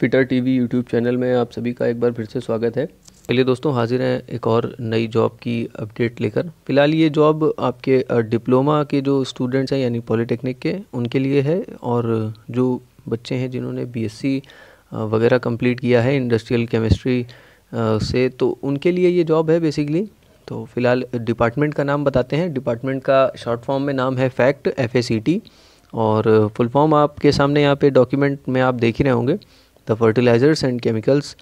fitter TV YouTube channel में आप सभी का एक बार फिर से स्वागत है चलिए दोस्तों हाजिर हैं एक और नई जॉब की अपडेट लेकर फिलहाल ये जॉब आपके डिप्लोमा के जो स्टूडेंट्स हैं यानी पॉलिटेक्निक के उनके लिए है और जो बच्चे हैं जिन्होंने बीएससी वगैरह कंप्लीट किया है इंडस्ट्रियल केमिस्ट्री से तो उनके लिए ये जॉब है बेसिकली तो फिलहाल डिपार्टमेंट का नाम बताते हैं डिपार्टमेंट का शॉर्ट फॉर्म में नाम है फैक्ट एफ और फुल फॉर्म आपके सामने यहाँ पे डॉक्यूमेंट में आप देख ही रहे होंगे the fertilisers and chemicals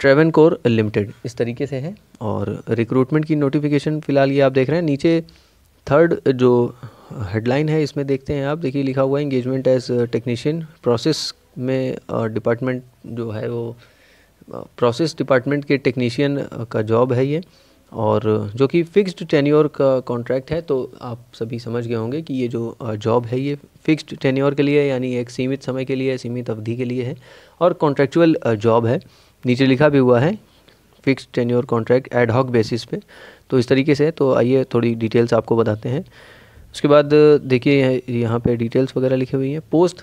Travancore limited इस तरीके से है और रिक्रूटमेंट की नोटिफिकेशन फ़िलहाल ये आप देख रहे हैं नीचे थर्ड जो हेडलाइन है इसमें देखते हैं आप देखिए लिखा हुआ है इंगेजमेंट एज टेक्नीशियन प्रोसेस में डिपार्टमेंट जो है वो प्रोसेस डिपार्टमेंट के टेक्नीशियन का जॉब है ये और जो कि फ़िक्स्ड टेन्योर का कॉन्ट्रैक्ट है तो आप सभी समझ गए होंगे कि ये जो जॉब है ये फ़िक्स्ड टेन्योर के लिए यानी एक सीमित समय के लिए सीमित अवधि के लिए है और कॉन्ट्रेक्चुअल जॉब है नीचे लिखा भी हुआ है fixed tenure contract ad hoc basis पे तो इस तरीके से तो आइए थोड़ी डिटेल्स आपको बताते हैं उसके बाद देखिए यहाँ पे डिटेल्स वगैरह लिखी हुई हैं पोस्ट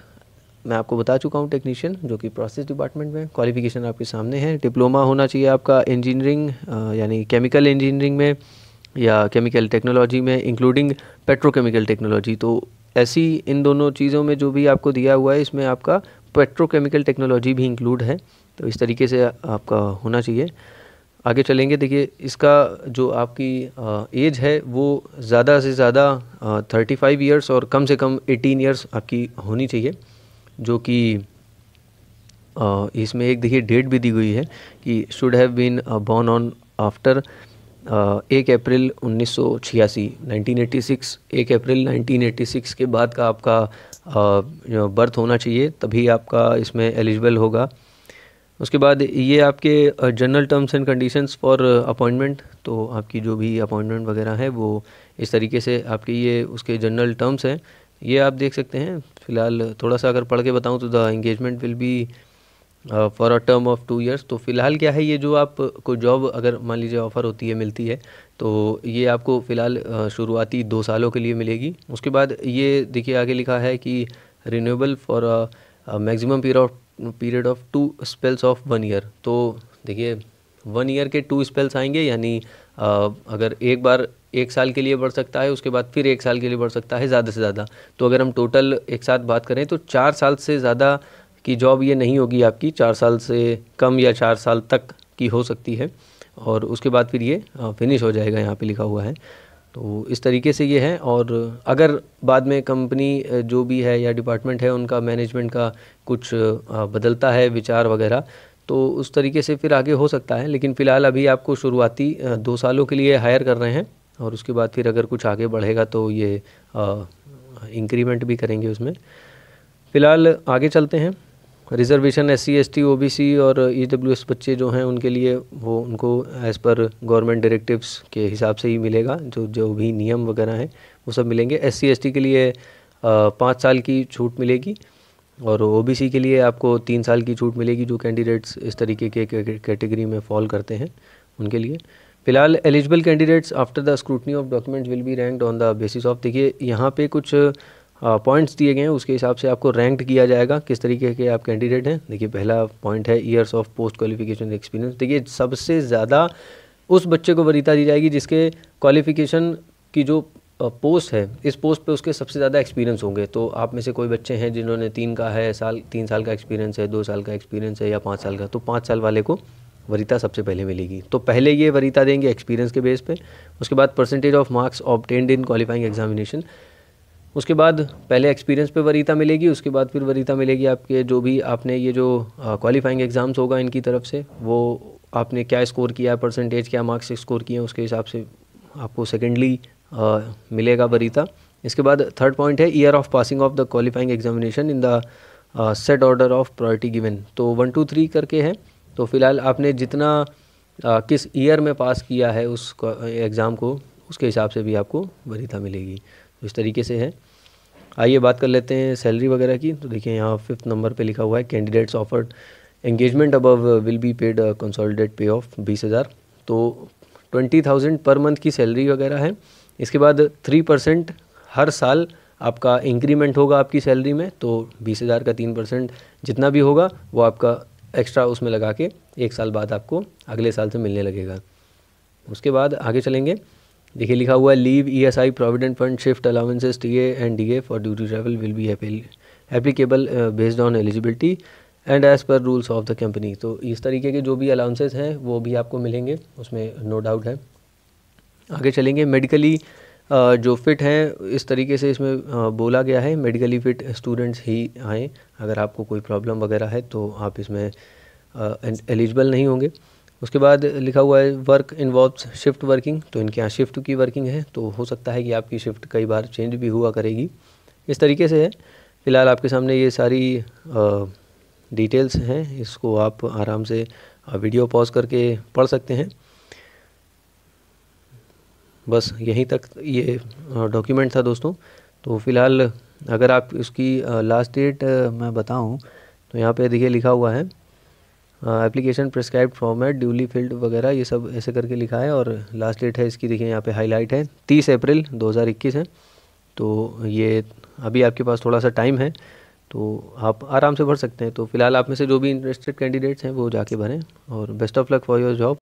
मैं आपको बता चुका हूँ टेक्नीशियन जो कि प्रोसेस डिपार्टमेंट में क्वालिफिकेशन आपके सामने है डिप्लोमा होना चाहिए आपका इंजीनियरिंग यानी केमिकल इंजीनियरिंग में या केमिकल टेक्नोलॉजी में इंक्लूडिंग पेट्रोकेमिकल टेक्नोलॉजी तो ऐसी इन दोनों चीज़ों में जो भी आपको दिया हुआ है इसमें आपका पेट्रोकेमिकल टेक्नोलॉजी भी इंक्लूड है तो इस तरीके से आपका होना चाहिए आगे चलेंगे देखिए इसका जो आपकी एज है वो ज़्यादा से ज़्यादा थर्टी फाइव ईयर्स और कम से कम एटीन ईयर्स आपकी होनी चाहिए जो कि इसमें एक देखिए डेट भी दी गई है कि should have been born on after एक अप्रैल 1986 1986 एक अप्रैल 1986 के बाद का आपका बर्थ होना चाहिए तभी आपका इसमें एलिजिबल होगा उसके बाद ये आपके general terms and conditions for appointment तो आपकी जो भी अपॉइंटमेंट वगैरह है वो इस तरीके से आपके ये उसके जनरल टर्म्स हैं ये आप देख सकते हैं फ़िलहाल थोड़ा सा अगर पढ़ के बताऊँ तो the engagement will be for a term of two years तो फ़िलहाल क्या है ये जो आप को जॉब अगर मान लीजिए ऑफ़र होती है मिलती है तो ये आपको फ़िलहाल शुरुआती दो सालों के लिए मिलेगी उसके बाद ये देखिए आगे लिखा है कि renewable for maximum period of period of two spells of one year तो देखिए वन ईयर के टू स्पेल्स आएंगे यानी अगर एक बार एक साल के लिए बढ़ सकता है उसके बाद फिर एक साल के लिए बढ़ सकता है ज़्यादा से ज़्यादा तो अगर हम टोटल एक साथ बात करें तो चार साल से ज़्यादा की जॉब ये नहीं होगी आपकी चार साल से कम या चार साल तक की हो सकती है और उसके बाद फिर ये फिनिश हो जाएगा यहाँ पे लिखा हुआ है तो इस तरीके से ये है और अगर बाद में कंपनी जो भी है या डिपार्टमेंट है उनका मैनेजमेंट का कुछ बदलता है विचार वगैरह तो उस तरीके से फिर आगे हो सकता है लेकिन फ़िलहाल अभी आपको शुरुआती दो सालों के लिए हायर कर रहे हैं और उसके बाद फिर अगर कुछ आगे बढ़ेगा तो ये इंक्रीमेंट भी करेंगे उसमें फ़िलहाल आगे चलते हैं reservation S C S T O B C और ई डब्ल्यू एस बच्चे जो हैं उनके लिए वो उनको एज़ पर गवर्नमेंट डायरेक्टिव्स के हिसाब से ही मिलेगा जो जो भी नियम वगैरह हैं वो सब मिलेंगे एस सी एस टी के लिए पाँच साल की छूट मिलेगी और ओ बी सी के लिए आपको तीन साल की छूट मिलेगी जो कैंडिडेट्स इस तरीके के कैटेगरी में फॉल करते हैं उनके लिए फिलहाल eligible candidates after the scrutiny of documents will be ranked on the basis of देखिए यहाँ पे कुछ पॉइंट्स दिए गए हैं उसके हिसाब से आपको रैंक्ड किया जाएगा किस तरीके के आप कैंडिडेट हैं देखिए पहला पॉइंट है years of post qualification experience देखिए सबसे ज़्यादा उस बच्चे को वरीता दी जाएगी जिसके क्वालिफिकेशन की जो पोस्ट है इस पोस्ट पे उसके सबसे ज़्यादा एक्सपीरियंस होंगे तो आप में से कोई बच्चे हैं जिन्होंने तीन का है साल तीन साल का एक्सपीरियंस है दो साल का एक्सपीरियंस है या पाँच साल का तो पाँच साल वाले को वरीता सबसे पहले मिलेगी तो पहले ये वरीता देंगे एक्सपीरियंस के बेस पे उसके बाद percentage of marks obtained in qualifying examination उसके बाद पहले एक्सपीरियंस पे वरीता मिलेगी उसके बाद फिर वरीता मिलेगी आपके जो भी आपने ये जो क्वालिफाइंग एग्ज़ाम्स होगा इनकी तरफ से वो आपने क्या स्कोर किया परसेंटेज क्या मार्क्स स्कोर किए उसके हिसाब से आपको सेकेंडली मिलेगा वरीता इसके बाद थर्ड पॉइंट है year of passing of the qualifying examination in the set order of priority given तो वन टू थ्री करके है तो फ़िलहाल आपने जितना आ, किस ईयर में पास किया है उस एग्ज़ाम को उसके हिसाब से भी आपको वरीता मिलेगी तो इस तरीके से है आइए बात कर लेते हैं सैलरी वगैरह की तो देखिए यहाँ फिफ्थ नंबर पे लिखा हुआ है candidates offered engagement above will be paid consolidate pay of बीस हज़ार तो ट्वेंटी थाउजेंड पर मंथ की सैलरी वगैरह है इसके बाद थ्री परसेंट हर साल आपका इंक्रीमेंट होगा आपकी सैलरी में तो बीस हज़ार का तीन परसेंट जितना भी होगा वो आपका एक्स्ट्रा उसमें लगा के एक साल बाद आपको अगले साल से मिलने लगेगा उसके बाद आगे चलेंगे देखिए लिखा हुआ है leave E S I provident fund shift allowances T A and D A for duty travel will be applicable based on eligibility and as per rules of the company तो इस तरीके के जो भी अलाउंसेस हैं वो भी आपको मिलेंगे उसमें नो no डाउट है आगे चलेंगे मेडिकली जो फ़िट हैं इस तरीके से इसमें बोला गया है मेडिकली फ़िट स्टूडेंट्स ही आएँ अगर आपको कोई प्रॉब्लम वगैरह है तो आप इसमें एलिजिबल नहीं होंगे उसके बाद लिखा हुआ है वर्क इन्वॉल्व शिफ्ट वर्किंग तो इनके यहाँ शिफ्ट की वर्किंग है तो हो सकता है कि आपकी शिफ्ट कई बार चेंज भी हुआ करेगी इस तरीके से है फ़िलहाल आपके सामने ये सारी डिटेल्स हैं इसको आप आराम से वीडियो पॉज करके पढ़ सकते हैं बस यहीं तक ये डॉक्यूमेंट था दोस्तों तो फ़िलहाल अगर आप इसकी लास्ट डेट मैं बताऊं तो यहाँ पे देखिए लिखा हुआ है application prescribe format duly filled वगैरह ये सब ऐसे करके लिखा है और लास्ट डेट है इसकी देखिए यहाँ पे हाईलाइट है तीस अप्रैल दो है तो ये अभी आपके पास थोड़ा सा टाइम है तो आप आराम से भर सकते हैं तो फिलहाल आप में से जो भी इंटरेस्टेड कैंडिडेट्स हैं वो जाके भरें और best of luck for your job